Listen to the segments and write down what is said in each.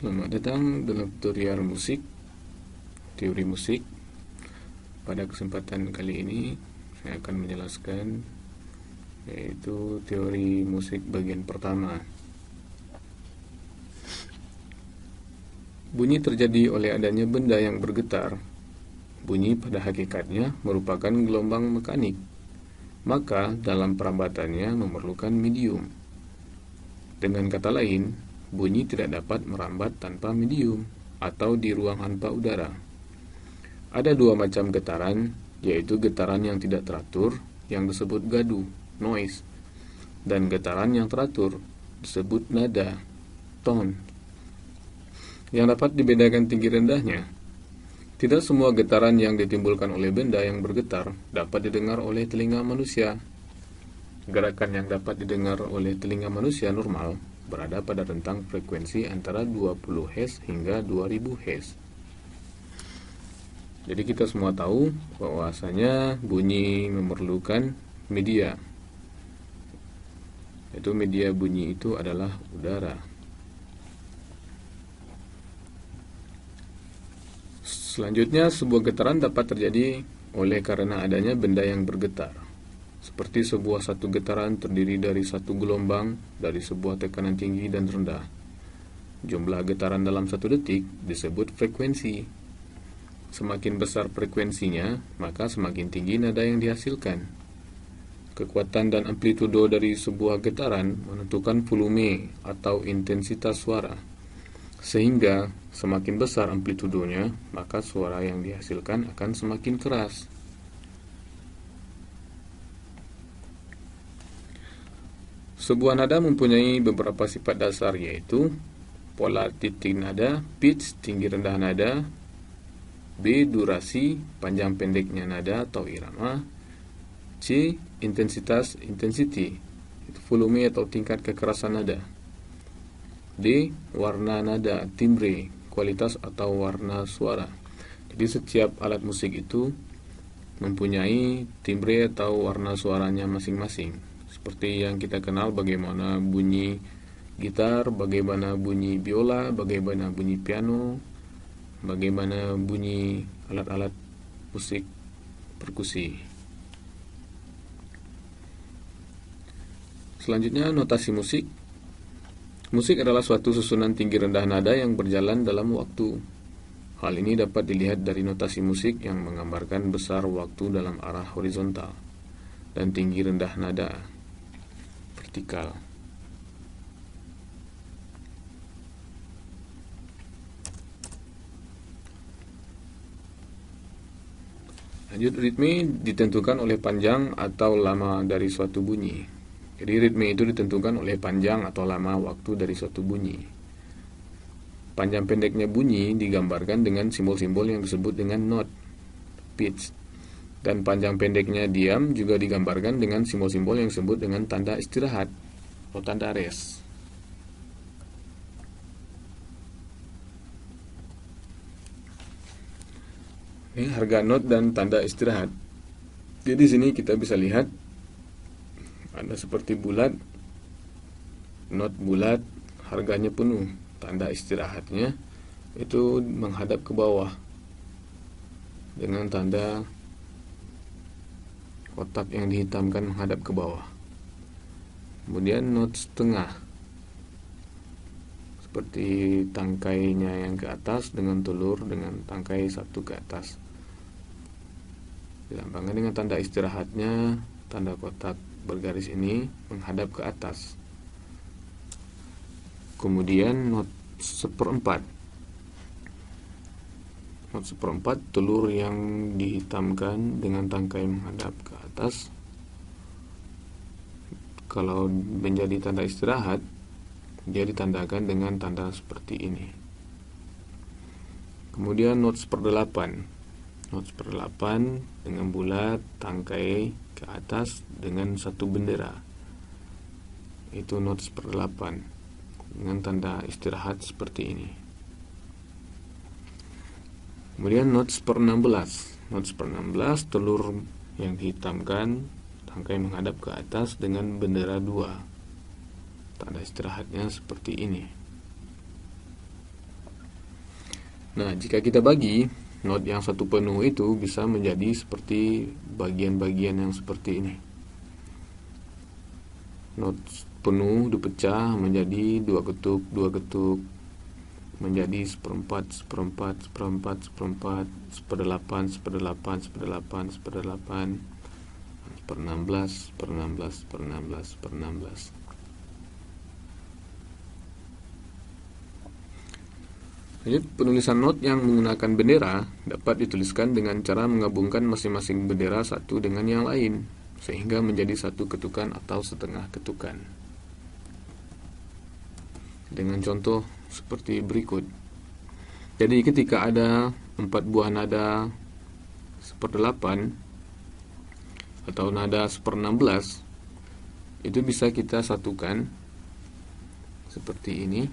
Selamat datang dalam tutorial musik Teori musik Pada kesempatan kali ini Saya akan menjelaskan Yaitu teori musik bagian pertama Bunyi terjadi oleh adanya benda yang bergetar Bunyi pada hakikatnya merupakan gelombang mekanik Maka dalam perambatannya memerlukan medium Dengan kata lain, bunyi tidak dapat merambat tanpa medium atau di ruang hampa udara. Ada dua macam getaran, yaitu getaran yang tidak teratur yang disebut gadu, noise, dan getaran yang teratur disebut nada, tone. Yang dapat dibedakan tinggi rendahnya. Tidak semua getaran yang ditimbulkan oleh benda yang bergetar dapat didengar oleh telinga manusia. Gerakan yang dapat didengar oleh telinga manusia normal berada pada rentang frekuensi antara 20 Hz hingga 2000 Hz. Jadi kita semua tahu bahwasanya bunyi memerlukan media. Itu media bunyi itu adalah udara. Selanjutnya, sebuah getaran dapat terjadi oleh karena adanya benda yang bergetar seperti sebuah satu getaran terdiri dari satu gelombang dari sebuah tekanan tinggi dan rendah. Jumlah getaran dalam satu detik disebut frekuensi. Semakin besar frekuensinya, maka semakin tinggi nada yang dihasilkan. Kekuatan dan amplitudo dari sebuah getaran menentukan volume atau intensitas suara. Sehingga semakin besar amplitudonya, maka suara yang dihasilkan akan semakin keras. Sebuah nada mempunyai beberapa sifat dasar yaitu pola titik nada, pitch tinggi rendah nada, B durasi panjang pendeknya nada atau irama, C intensitas intensity volume atau tingkat kekerasan nada, D warna nada timbre kualitas atau warna suara. Jadi setiap alat musik itu mempunyai timbre atau warna suaranya masing-masing seperti yang kita kenal bagaimana bunyi gitar, bagaimana bunyi biola, bagaimana bunyi piano, bagaimana bunyi alat-alat musik perkusi. Selanjutnya notasi musik. Musik adalah suatu susunan tinggi rendah nada yang berjalan dalam waktu. Hal ini dapat dilihat dari notasi musik yang menggambarkan besar waktu dalam arah horizontal dan tinggi rendah nada vertikal Lanjut ritme ditentukan oleh panjang atau lama dari suatu bunyi. Jadi ritme itu ditentukan oleh panjang atau lama waktu dari suatu bunyi. Panjang pendeknya bunyi digambarkan dengan simbol-simbol yang disebut dengan note, pitch dan panjang pendeknya diam juga digambarkan dengan simbol-simbol yang disebut dengan tanda istirahat atau tanda rest. Ini harga not dan tanda istirahat. Jadi sini kita bisa lihat ada seperti bulat, not bulat, harganya penuh, tanda istirahatnya itu menghadap ke bawah dengan tanda kotak yang dihitamkan menghadap ke bawah kemudian note setengah seperti tangkainya yang ke atas dengan telur dengan tangkai satu ke atas dilambangkan dengan tanda istirahatnya tanda kotak bergaris ini menghadap ke atas kemudian not seperempat Not seperempat telur yang dihitamkan dengan tangkai menghadap ke atas. Kalau menjadi tanda istirahat, dia ditandakan dengan tanda seperti ini. Kemudian per delapan seperdelapan. per delapan dengan bulat tangkai ke atas dengan satu bendera. Itu per delapan dengan tanda istirahat seperti ini kemudian notes per 16 notes per 16 telur yang dihitamkan tangkai menghadap ke atas dengan bendera 2 tanda istirahatnya seperti ini nah jika kita bagi not yang satu penuh itu bisa menjadi seperti bagian-bagian yang seperti ini not penuh dipecah menjadi dua ketuk dua ketuk menjadi seperempat seperempat seperempat seperempat seperdelapan seperdelapan seperdelapan seperdelapan per belas, per belas, per belas, per belas. Jadi penulisan not yang menggunakan bendera dapat dituliskan dengan cara menggabungkan masing-masing bendera satu dengan yang lain sehingga menjadi satu ketukan atau setengah ketukan. Dengan contoh seperti berikut. Jadi ketika ada empat buah nada seperdelapan atau nada seperenam belas itu bisa kita satukan seperti ini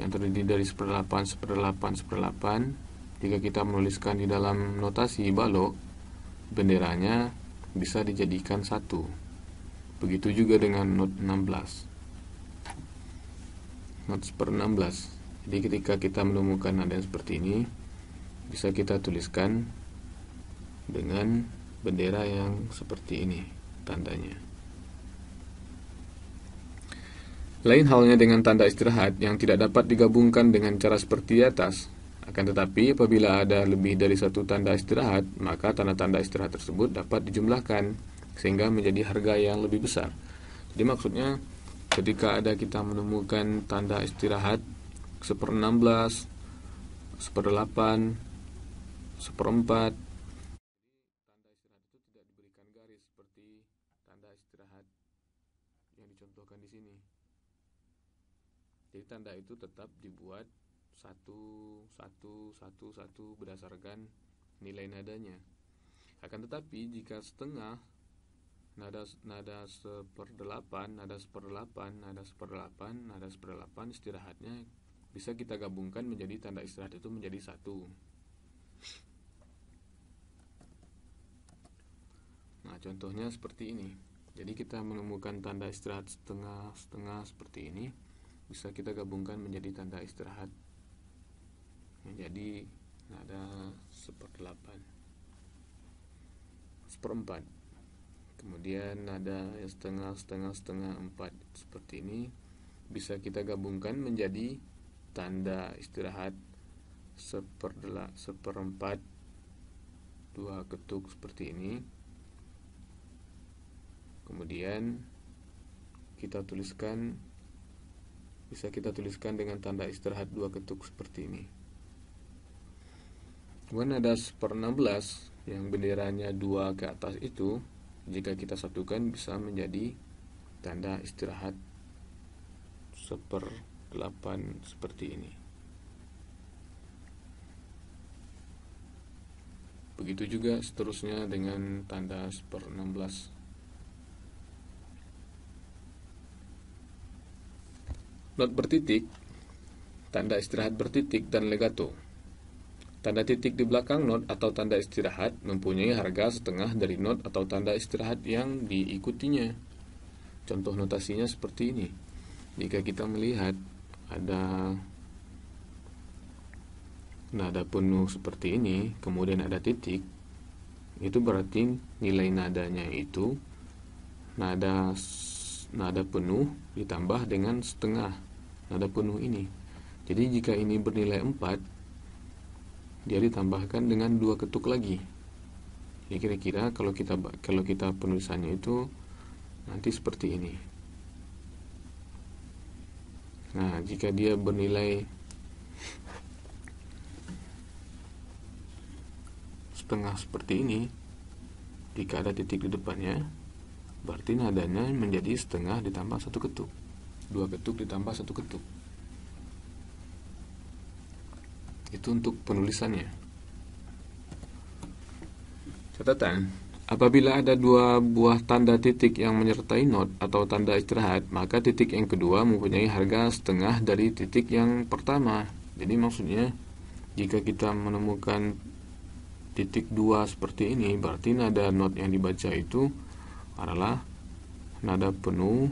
yang terdiri dari seperdelapan, seperdelapan, seperdelapan. Jika kita menuliskan di dalam notasi balok, benderanya bisa dijadikan satu. Begitu juga dengan not 16. 1 per 16 jadi ketika kita menemukan nada yang seperti ini bisa kita tuliskan dengan bendera yang seperti ini tandanya lain halnya dengan tanda istirahat yang tidak dapat digabungkan dengan cara seperti di atas akan tetapi apabila ada lebih dari satu tanda istirahat maka tanda-tanda istirahat tersebut dapat dijumlahkan sehingga menjadi harga yang lebih besar jadi maksudnya ketika ada kita menemukan tanda istirahat seper 16 seper 8 seperempat tanda istirahat itu tidak diberikan garis seperti tanda istirahat yang dicontohkan di sini jadi tanda itu tetap dibuat satu satu satu satu berdasarkan nilai nadanya akan tetapi jika setengah nada nada seperdelapan nada seperdelapan nada seperdelapan nada seperdelapan istirahatnya bisa kita gabungkan menjadi tanda istirahat itu menjadi satu nah contohnya seperti ini jadi kita menemukan tanda istirahat setengah setengah seperti ini bisa kita gabungkan menjadi tanda istirahat menjadi nada seperdelapan seperempat kemudian ada setengah setengah setengah empat seperti ini bisa kita gabungkan menjadi tanda istirahat seperdelak seperempat dua ketuk seperti ini kemudian kita tuliskan bisa kita tuliskan dengan tanda istirahat dua ketuk seperti ini kemudian ada seper 16 yang benderanya dua ke atas itu jika kita satukan bisa menjadi tanda istirahat seper seperdelapan seperti ini begitu juga seterusnya dengan tanda seper enam belas. not bertitik tanda istirahat bertitik dan legato Tanda titik di belakang node atau tanda istirahat mempunyai harga setengah dari node atau tanda istirahat yang diikutinya. Contoh notasinya seperti ini. Jika kita melihat ada nada penuh seperti ini, kemudian ada titik, itu berarti nilai nadanya itu nada nada penuh ditambah dengan setengah nada penuh ini. Jadi jika ini bernilai 4, dia ditambahkan dengan dua ketuk lagi ya kira-kira kalau kita kalau kita penulisannya itu nanti seperti ini nah jika dia bernilai setengah seperti ini jika ada titik di depannya berarti nadanya menjadi setengah ditambah satu ketuk dua ketuk ditambah satu ketuk Itu untuk penulisannya. Catatan, apabila ada dua buah tanda titik yang menyertai not atau tanda istirahat, maka titik yang kedua mempunyai harga setengah dari titik yang pertama. Jadi maksudnya jika kita menemukan titik dua seperti ini, berarti nada not yang dibaca itu adalah nada penuh,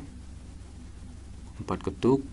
empat ketuk,